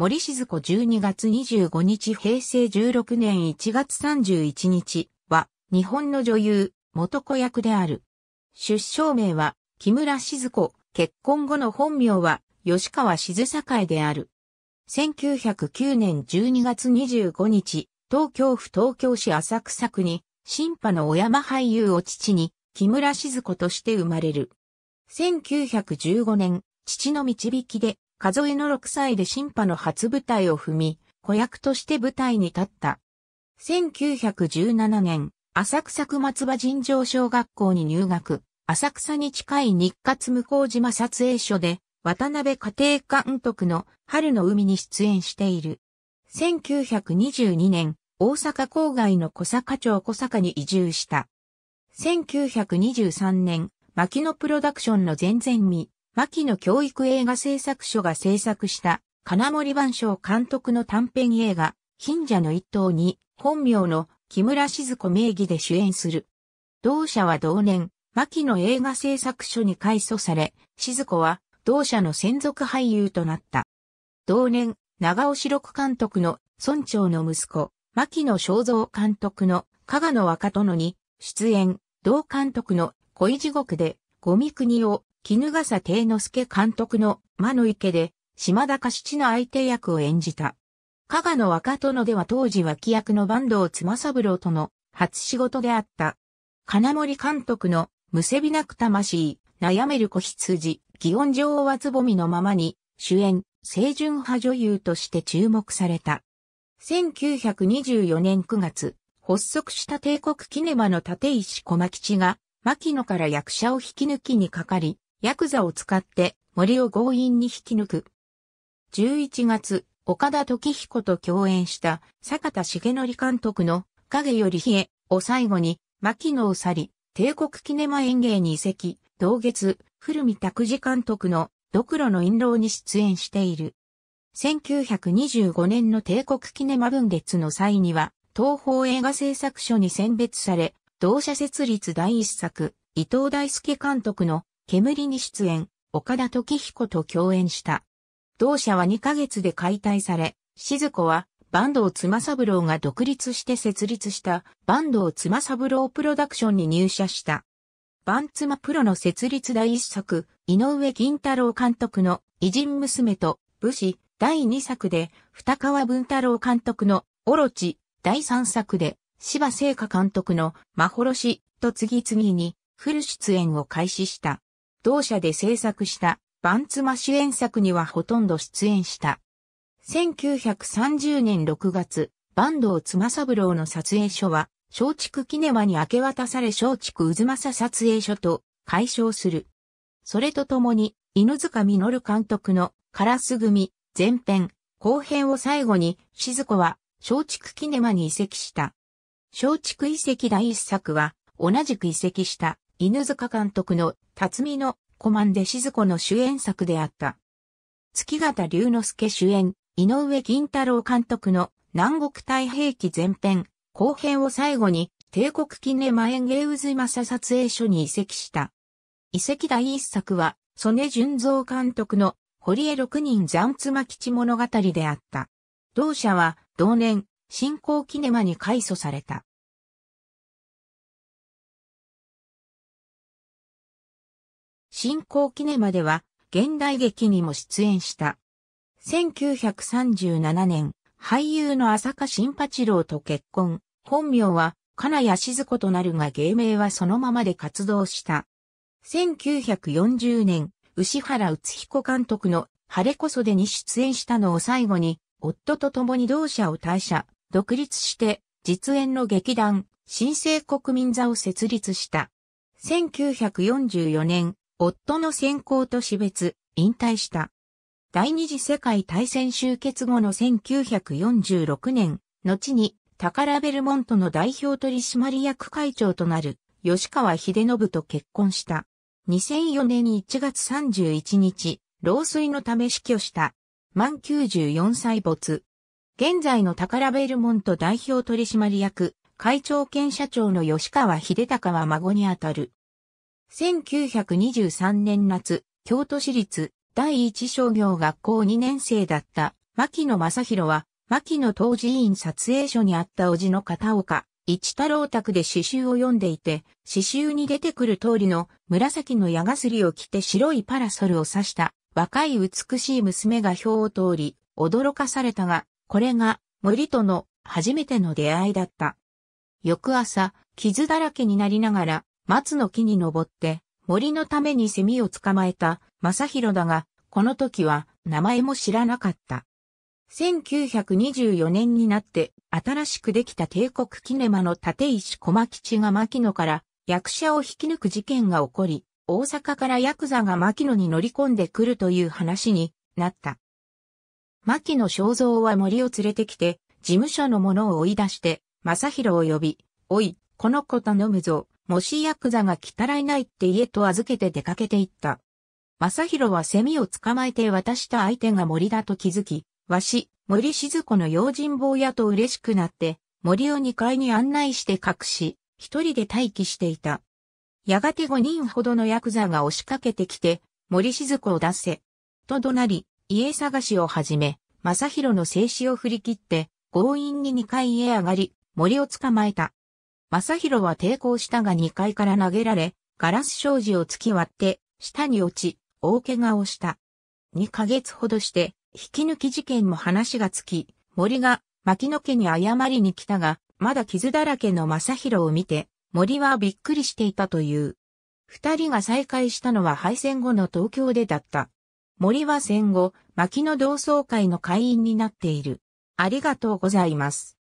森静子12月25日平成16年1月31日は日本の女優、元子役である。出生名は木村静子、結婚後の本名は吉川静栄である。1909年12月25日、東京府東京市浅草区に、新派の小山俳優を父に、木村静子として生まれる。1915年、父の導きで数えの6歳で新派の初舞台を踏み、子役として舞台に立った。1917年、浅草区松葉尋常小学校に入学、浅草に近い日活向島撮影所で、渡辺家庭監督の春の海に出演している。1922年、大阪郊外の小坂町小坂に移住した。1923年、牧野プロダクションの前々未、牧野教育映画制作所が制作した金森万象監督の短編映画、貧者の一党に本名の木村静子名義で主演する。同社は同年、牧野映画制作所に改祖され、静子は同社の専属俳優となった。同年、長尾四六監督の村長の息子、牧野正造監督の加賀野若殿に出演、同監督の恋地獄でゴミ国を絹笠帝之助監督の魔の池で、島田か七の相手役を演じた。加賀の若殿では当時脇役の坂東妻三郎との初仕事であった。金森監督の、むせびなく魂、悩める子羊、祇園女王はつぼみのままに、主演、清純派女優として注目された。1924年9月、発足した帝国キネマの立石小牧地が、牧野から役者を引き抜きにかかり、ヤクザを使って森を強引に引き抜く。11月、岡田時彦と共演した坂田重則監督の影より冷えを最後に牧野を去り、帝国キネマ演芸に移籍、同月、古見拓司監督のドクロの印籠に出演している。1925年の帝国キネマ分裂の際には、東方映画製作所に選別され、同社設立第一作、伊藤大輔監督の煙に出演、岡田時彦と共演した。同社は2ヶ月で解体され、静子は、坂東妻三郎が独立して設立した坂東妻三郎プロダクションに入社した。バンツマプロの設立第一作、井上銀太郎監督の偉人娘と武士第二作で、二川文太郎監督のオロチ第三作で、芝聖華監督のまほろしと次々にフル出演を開始した。同社で制作したバンツマ主演作にはほとんど出演した。1930年6月、坂東ブ三郎の撮影所は、松竹キネマに明け渡され松竹渦政撮影所と解消する。それとともに、犬塚実監督のカラス組前編、後編を最後に、静子は松竹キネマに移籍した。松竹遺跡第一作は、同じく移籍した犬塚監督の辰巳のコマンで静子の主演作であった。月形龍之介主演、井上銀太郎監督の南国太平記前編、後編を最後に帝国記念マ演芸渦サ。撮影所に移籍した。移籍第一作は、曽根純三監督の堀江六人残妻吉物語であった。同社は同年、新興キネマに改祖された。新興キネマでは、現代劇にも出演した。1937年、俳優の浅香新八郎と結婚。本名は、金谷静子となるが芸名はそのままで活動した。1940年、牛原宇彦監督の晴れこそでに出演したのを最後に、夫と共に同社を退社、独立して、実演の劇団、新生国民座を設立した。1944年、夫の先行と死別、引退した。第二次世界大戦終結後の1946年、後に宝ベルモントの代表取締役会長となる吉川秀信と結婚した。2004年1月31日、老衰のため死去した。満94歳没。現在の宝ベルモント代表取締役、会長兼社長の吉川秀隆は孫にあたる。1923年夏、京都市立第一商業学校2年生だった牧野正宏は、牧野当寺院撮影所にあった叔父の片岡、一太郎宅で詩集を読んでいて、詩集に出てくる通りの紫の矢がすりを着て白いパラソルを刺した若い美しい娘が表を通り、驚かされたが、これが森との初めての出会いだった。翌朝、傷だらけになりながら、松の木に登って森のために蝉を捕まえた正宏だが、この時は名前も知らなかった。1924年になって新しくできた帝国キネマの立石小牧吉が牧野から役者を引き抜く事件が起こり、大阪からヤクザが牧野に乗り込んでくるという話になった。牧野正蔵は森を連れてきて、事務所の者を追い出して、正宏を呼び、おい、この子頼むぞ、もしヤクザが来たらいないって家と預けて出かけていった。正宏はセミを捕まえて渡した相手が森だと気づき、わし、森静子の用心棒やと嬉しくなって、森を2階に案内して隠し、一人で待機していた。やがて5人ほどのヤクザが押しかけてきて、森静子を出せ。と怒鳴り、家探しを始め、正宏の静止を振り切って、強引に2階へ上がり、森を捕まえた。正広は抵抗したが2階から投げられ、ガラス障子を突き割って、下に落ち、大怪我をした。2ヶ月ほどして、引き抜き事件も話がつき、森が牧野家に謝りに来たが、まだ傷だらけの正広を見て、森はびっくりしていたという。二人が再会したのは敗戦後の東京でだった。森は戦後、牧野同窓会の会員になっている。ありがとうございます。